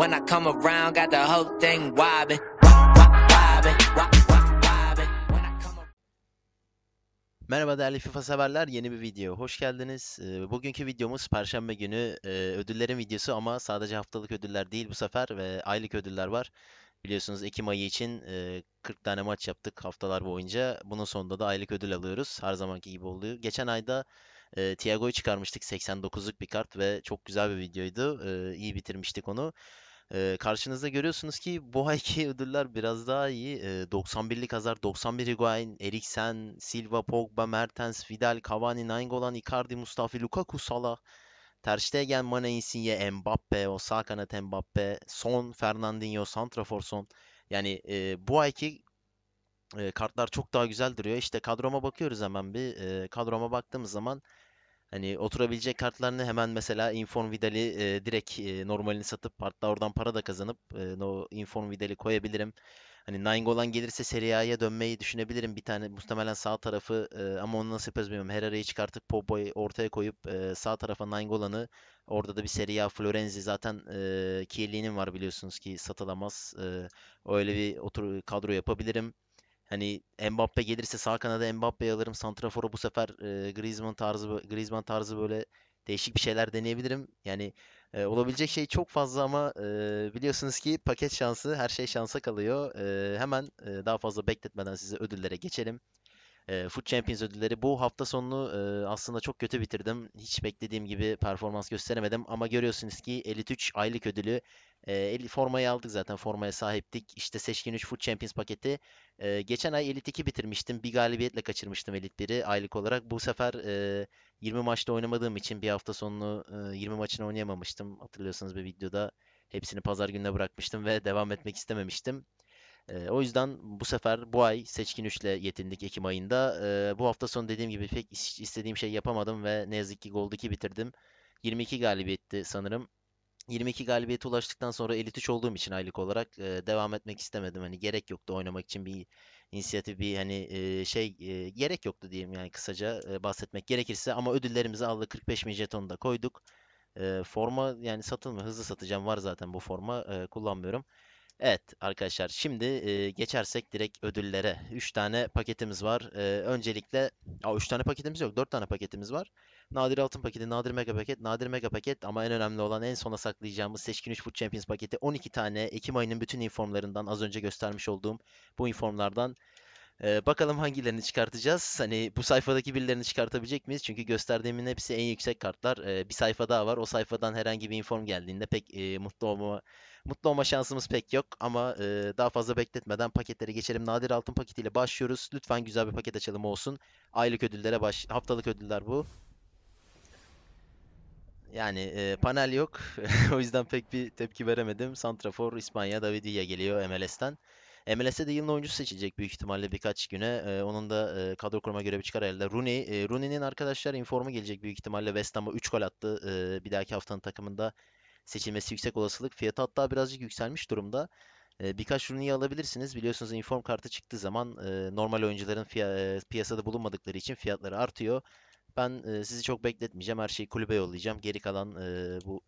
When I come around, got the whole thing Merhaba değerli FIFA severler, yeni bir video. Hoş geldiniz. Ee, bugünkü videomuz Perşembe günü ee, ödüllerin videosu ama sadece haftalık ödüller değil bu sefer ve aylık ödüller var. Biliyorsunuz Ekim ayı için 40 e, tane maç yaptık haftalar boyunca. Bunun sonunda da aylık ödül alıyoruz. Her zamanki gibi oluyor. Geçen ayda e, Thiago'yu çıkarmıştık 89'luk bir kart ve çok güzel bir videoydu. E, iyi bitirmiştik onu. Ee, karşınızda görüyorsunuz ki bu ayki ödüller biraz daha iyi. Ee, 91'lik Hazar, 91 Higuain, Eriksen, Silva, Pogba, Mertens, Vidal, Cavani, Nainggolan, Icardi, Mustafi, Lukaku, Salah, Ter Stegen, Mane, Insigne, Mbappe, Osaka, Net Mbappe, Son, Fernandinho, Santrafor Son. Yani e, bu ayki e, kartlar çok daha güzel duruyor. İşte kadroma bakıyoruz hemen bir. E, kadroma baktığımız zaman Hani oturabilecek kartlarını hemen mesela Inform Vidal'i e, direkt e, normalini satıp hatta oradan para da kazanıp e, no Inform Vidal'i koyabilirim. Hani Nainggolan gelirse Serie A'ya dönmeyi düşünebilirim. Bir tane muhtemelen sağ tarafı e, ama onu nasıl yapacağız bilmiyorum. Herrera'yı çıkartıp Pogba'yı ortaya koyup e, sağ tarafa Nainggolan'ı orada da bir Serie A Florenzi zaten e, Chiellini'nin var biliyorsunuz ki satılamaz. E, öyle bir otur kadro yapabilirim. Hani Mbappe gelirse sağ kanada Mbappe alırım. Santrafor'a bu sefer e, Griezmann tarzı Griezmann tarzı böyle değişik bir şeyler deneyebilirim. Yani e, olabilecek şey çok fazla ama e, biliyorsunuz ki paket şansı her şey şansa kalıyor. E, hemen e, daha fazla bekletmeden size ödüllere geçelim. E, Food Champions ödülleri bu hafta sonunu e, aslında çok kötü bitirdim. Hiç beklediğim gibi performans gösteremedim ama görüyorsunuz ki 53 aylık ödülü e, formayı aldık zaten formaya sahiptik. İşte seçkin 3 Food Champions paketi. E, geçen ay Elite 2 bitirmiştim. Bir galibiyetle kaçırmıştım Elite 1'i aylık olarak. Bu sefer e, 20 maçta oynamadığım için bir hafta sonunu e, 20 maçını oynayamamıştım. hatırlıyorsunuz bir videoda hepsini pazar gününe bırakmıştım ve devam etmek istememiştim. E, o yüzden bu sefer bu ay Seçkin 3 ile yetindik Ekim ayında. E, bu hafta sonu dediğim gibi pek istediğim şey yapamadım ve ne yazık ki Gold 2 bitirdim. 22 galibiyetti sanırım. 22 galibiyete ulaştıktan sonra elit 3 olduğum için aylık olarak e, devam etmek istemedim. Hani gerek yoktu oynamak için bir inisiyatif bir hani e, şey e, gerek yoktu diyeyim yani kısaca e, bahsetmek gerekirse ama ödüllerimizi aldık 45 bin jetonu da koyduk. E, forma yani satılma hızlı satacağım var zaten bu forma e, kullanmıyorum. Evet arkadaşlar şimdi e, geçersek direkt ödüllere. 3 tane paketimiz var. E, öncelikle 3 tane paketimiz yok 4 tane paketimiz var. Nadir Altın paketi, Nadir Mega paket, Nadir Mega paket ama en önemli olan en sona saklayacağımız Seçkin 3 Food Champions paketi. 12 tane Ekim ayının bütün informlarından az önce göstermiş olduğum bu informlardan ee, bakalım hangilerini çıkartacağız. Hani bu sayfadaki birilerini çıkartabilecek miyiz? Çünkü gösterdiğimin hepsi en yüksek kartlar. Ee, bir sayfa daha var. O sayfadan herhangi bir inform geldiğinde pek e, mutlu olmama Mutlu olma şansımız pek yok ama e, daha fazla bekletmeden paketlere geçelim. Nadir Altın paketiyle başlıyoruz. Lütfen güzel bir paket açalım olsun. Aylık ödüllere baş... Haftalık ödüller bu. Yani e, panel yok. o yüzden pek bir tepki veremedim. Santrafor İspanya Davidilla geliyor MLS'ten. MLS'de de yılın oyuncusu seçilecek büyük ihtimalle birkaç güne. E, onun da e, kadro kurma görevi çıkar elde. Rooney, e, Rooney'nin arkadaşlar informa gelecek büyük ihtimalle West Ham'a 3 gol attı. E, bir dahaki haftanın takımında seçilmesi yüksek olasılık. Fiyatı hatta birazcık yükselmiş durumda. Ee, birkaç ürünü alabilirsiniz. Biliyorsunuz inform kartı çıktığı zaman e, normal oyuncuların e, piyasada bulunmadıkları için fiyatları artıyor. Ben e, sizi çok bekletmeyeceğim. Her şeyi kulübe yollayacağım. Geri kalan bu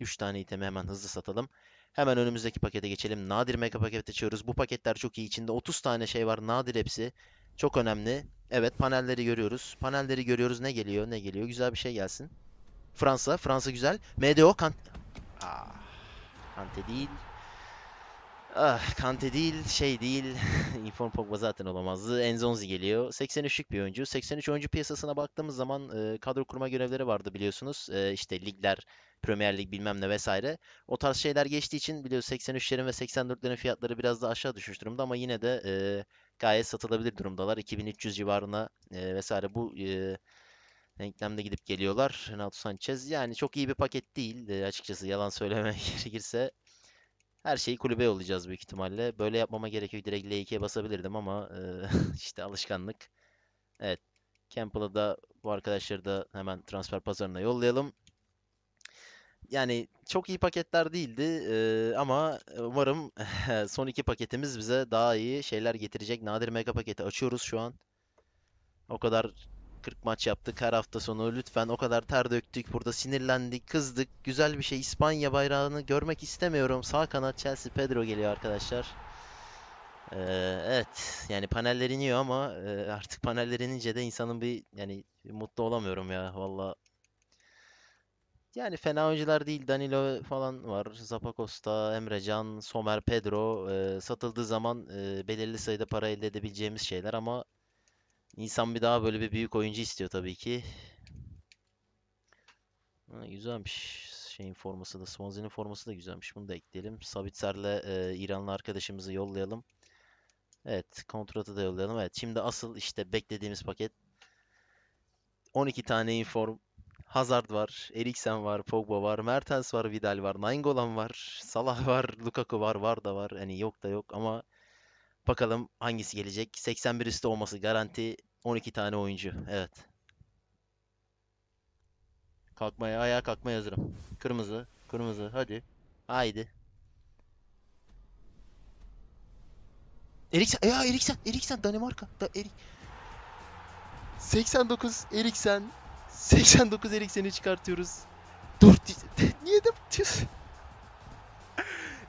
3 tane itemi hemen hızlı satalım. Hemen önümüzdeki pakete geçelim. Nadir mega paket açıyoruz. Bu paketler çok iyi. İçinde 30 tane şey var. Nadir hepsi. Çok önemli. Evet panelleri görüyoruz. Panelleri görüyoruz. Ne geliyor ne geliyor. Güzel bir şey gelsin. Fransa. Fransa güzel. MDO. Kan Ah. Kante değil. Ah, Kante değil, şey değil. Inform Pogba zaten olamazdı. Enzonzi geliyor. 83'lük bir oyuncu. 83 oyuncu piyasasına baktığımız zaman e, kadro kurma görevleri vardı biliyorsunuz. E, işte ligler, Premier Lig bilmem ne vesaire. O tarz şeyler geçtiği için biliyorsunuz 83'lerin ve 84'lerin fiyatları biraz da aşağı düşmüş durumda ama yine de e, gayet satılabilir durumdalar. 2300 civarına e, vesaire bu e, Denklemde gidip geliyorlar. Renato Sanchez yani çok iyi bir paket değil e, açıkçası yalan söylemeye gerekirse. Her şeyi kulübe yollayacağız büyük ihtimalle. Böyle yapmama gerek yok. Direkt l basabilirdim ama e, işte alışkanlık. Evet. Campbell'a da bu arkadaşları da hemen transfer pazarına yollayalım. Yani çok iyi paketler değildi e, ama umarım son iki paketimiz bize daha iyi şeyler getirecek. Nadir Mega paketi açıyoruz şu an. O kadar 40 maç yaptık her hafta sonu. Lütfen o kadar ter döktük. Burada sinirlendik, kızdık. Güzel bir şey. İspanya bayrağını görmek istemiyorum. Sağ kanat Chelsea Pedro geliyor arkadaşlar. Ee, evet. Yani paneller iniyor ama e, artık paneller inince de insanın bir yani mutlu olamıyorum ya. Valla yani fena oyuncular değil. Danilo falan var. Zapakosta, Emre Can, Somer, Pedro. E, satıldığı zaman e, belirli sayıda para elde edebileceğimiz şeyler ama İnsan bir daha böyle bir büyük oyuncu istiyor tabii ki. Ha, güzelmiş. Şeyin forması da, Swansea'nin forması da güzelmiş. Bunu da ekleyelim. Sabitzerle e, İranlı arkadaşımızı yollayalım. Evet, kontratı da yollayalım. Evet, şimdi asıl işte beklediğimiz paket. 12 tane inform. Hazard var, Eriksen var, Pogba var, Mertens var, Vidal var, Nainggolan var, Salah var, Lukaku var, var da var. yani yok da yok ama Bakalım hangisi gelecek. 81 üstü olması garanti. 12 tane oyuncu. Evet. Kalkmaya, ayağa kalkmaya hazırım. Kırmızı, kırmızı. Hadi. Haydi. Eriksen, ya Eriksen, Eriksen Danimarka. Da Erik. 89 Eriksen. 89 Eriksen'i çıkartıyoruz. Dur, Niye de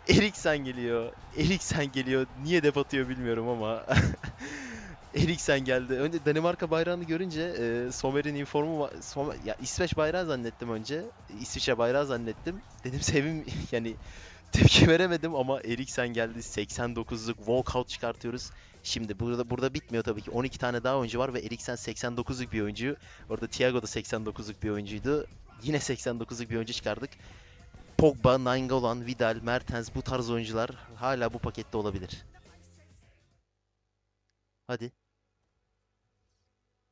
Eriksen geliyor. Eriksen geliyor. Niye def atıyor bilmiyorum ama. Eriksen geldi. Önce Danimarka bayrağını görünce e, Sommer'in informu Sommer, ya İsveç bayrağı zannettim önce. İsviçre bayrağı zannettim. Dedim sevim yani tepki veremedim ama Eriksen geldi. 89'luk walkout çıkartıyoruz. Şimdi burada burada bitmiyor tabii ki. 12 tane daha oyuncu var ve Eriksen 89'luk bir oyuncu. Orada Thiago da 89'luk bir oyuncuydu. Yine 89'luk bir oyuncu çıkardık. Pogba, Nainggolan, Vidal, Mertens bu tarz oyuncular hala bu pakette olabilir. Hadi.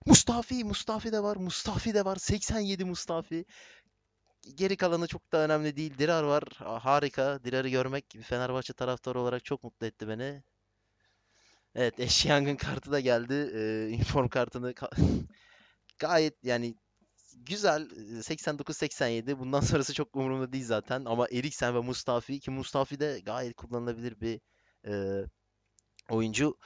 Mustafi, Mustafi de var, Mustafi de var. 87 Mustafi. Geri kalanı çok da önemli değil. Dirar var. Harika. Dirar'ı görmek Fenerbahçe taraftarı olarak çok mutlu etti beni. Evet, eşyangın kartı da geldi. Ee, inform kartını gayet yani güzel 89-87 bundan sonrası çok umurumda değil zaten ama Eriksen ve Mustafi ki Mustafi de gayet kullanılabilir bir e, oyuncu.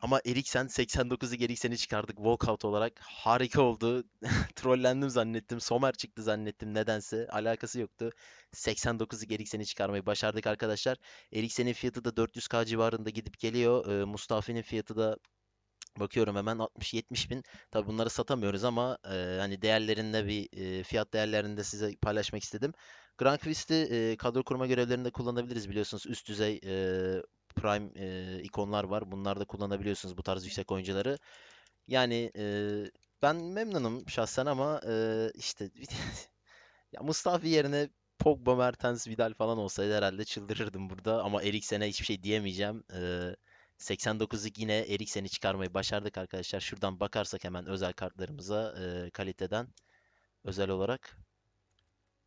Ama Eriksen 89'u Eriksen'i çıkardık walkout olarak. Harika oldu. Trollendim zannettim. Somer çıktı zannettim nedense. Alakası yoktu. 89'u Eriksen'i çıkarmayı başardık arkadaşlar. Eriksen'in fiyatı da 400k civarında gidip geliyor. Ee, Mustafa'nın fiyatı da Bakıyorum hemen 60-70 bin. Tabi bunları satamıyoruz ama e, hani değerlerinde bir e, fiyat değerlerinde size paylaşmak istedim. Grankvist'i e, kadro kurma görevlerinde kullanabiliriz biliyorsunuz. Üst düzey e, prime e, ikonlar var. Bunlarda kullanabiliyorsunuz bu tarz yüksek oyuncuları. Yani e, ben memnunum şahsen ama e, işte ya Mustafi yerine Pogba, Mertens, Vidal falan olsaydı herhalde çıldırırdım burada. Ama Eriksen'e hiçbir şey diyemeyeceğim. E, 89'luk yine Eriksen'i çıkarmayı başardık arkadaşlar. Şuradan bakarsak hemen özel kartlarımıza e, kaliteden özel olarak.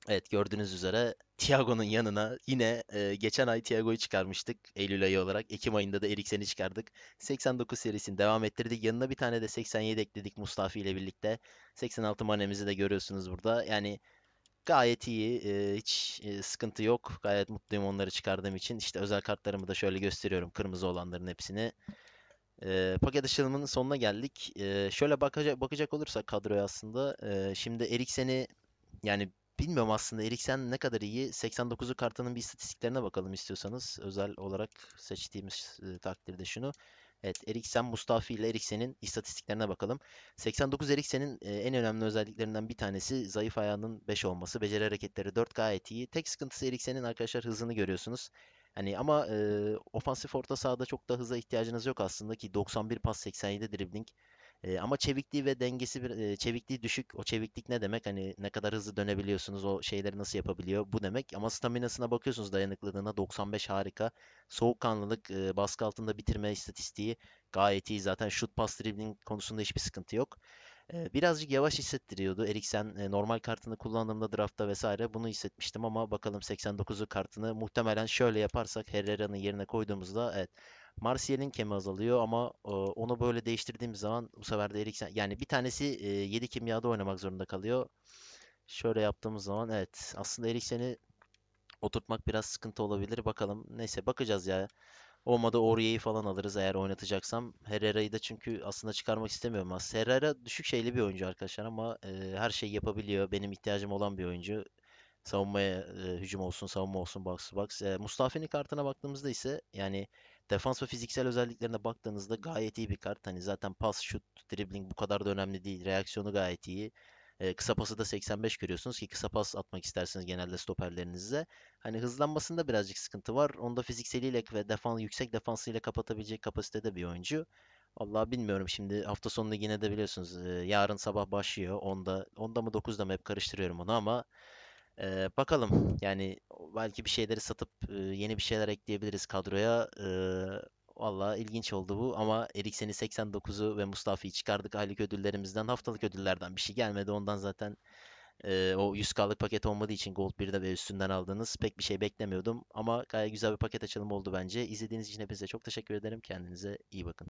Evet gördüğünüz üzere Thiago'nun yanına yine e, geçen ay Thiago'yu çıkarmıştık Eylül ayı olarak. Ekim ayında da Eriksen'i çıkardık. 89 serisini devam ettirdik. Yanına bir tane de 87 ekledik Mustafi ile birlikte. 86 manemizi de görüyorsunuz burada. Yani gayet iyi. E, hiç e, sıkıntı yok. Gayet mutluyum onları çıkardığım için. İşte özel kartlarımı da şöyle gösteriyorum. Kırmızı olanların hepsini. E, paket açılımının sonuna geldik. E, şöyle bakacak bakacak olursak kadroya aslında. E, şimdi Eriksen'i yani bilmiyorum aslında Eriksen ne kadar iyi. 89'u kartanın bir istatistiklerine bakalım istiyorsanız. Özel olarak seçtiğimiz e, takdirde şunu. Evet Eriksen Mustafi ile Eriksen'in istatistiklerine bakalım. 89 Eriksen'in e, en önemli özelliklerinden bir tanesi zayıf ayağının 5 olması. Beceri hareketleri 4 gayet iyi. Tek sıkıntısı Eriksen'in arkadaşlar hızını görüyorsunuz. Hani ama e, ofansif orta sahada çok da hıza ihtiyacınız yok aslında ki 91 pas 87 dribbling e, ama çevikliği ve dengesi bir e, çevikliği düşük. O çeviklik ne demek? Hani ne kadar hızlı dönebiliyorsunuz, o şeyleri nasıl yapabiliyor bu demek. Ama staminasına bakıyorsunuz dayanıklılığına 95 harika. Soğukkanlılık, e, baskı altında bitirme istatistiği gayet iyi zaten. shoot pas dribbling konusunda hiçbir sıkıntı yok. E, birazcık yavaş hissettiriyordu. Eriksen e, normal kartını kullandığımda draftta vesaire bunu hissetmiştim ama bakalım 89'u kartını muhtemelen şöyle yaparsak Herrera'nın yerine koyduğumuzda evet Marsiyel'in kemi azalıyor ama e, onu böyle değiştirdiğimiz zaman bu sefer de Eriksen yani bir tanesi e, 7 kimyada oynamak zorunda kalıyor. Şöyle yaptığımız zaman evet aslında Eriksen'i oturtmak biraz sıkıntı olabilir. Bakalım. Neyse bakacağız ya. Olmadı Aurier'i falan alırız eğer oynatacaksam. Herrera'yı da çünkü aslında çıkarmak istemiyorum. Aslında Herrera düşük şeyli bir oyuncu arkadaşlar ama e, her şeyi yapabiliyor. Benim ihtiyacım olan bir oyuncu. Savunmaya e, hücum olsun, savunma olsun, box to box. E, Mustafi'nin kartına baktığımızda ise yani Defans ve fiziksel özelliklerine baktığınızda gayet iyi bir kart. Hani zaten pas, şut, dribbling bu kadar da önemli değil. Reaksiyonu gayet iyi. E, kısa pası da 85 görüyorsunuz ki kısa pas atmak istersiniz genelde stoperlerinize. Hani hızlanmasında birazcık sıkıntı var. Onu da fizikseliyle ve defan, yüksek defansıyla kapatabilecek kapasitede bir oyuncu. Allah bilmiyorum şimdi hafta sonu yine de biliyorsunuz e, yarın sabah başlıyor. Onda onda mı 9'da mı hep karıştırıyorum onu ama ee, bakalım yani belki bir şeyleri satıp e, yeni bir şeyler ekleyebiliriz kadroya. E, Valla ilginç oldu bu ama Eriksen'i 89'u ve Mustafa'yı çıkardık aylık ödüllerimizden. Haftalık ödüllerden bir şey gelmedi. Ondan zaten e, o 100K'lık paket olmadığı için Gold 1'de ve üstünden aldınız. Pek bir şey beklemiyordum ama gayet güzel bir paket açılımı oldu bence. İzlediğiniz için hepinize çok teşekkür ederim. Kendinize iyi bakın.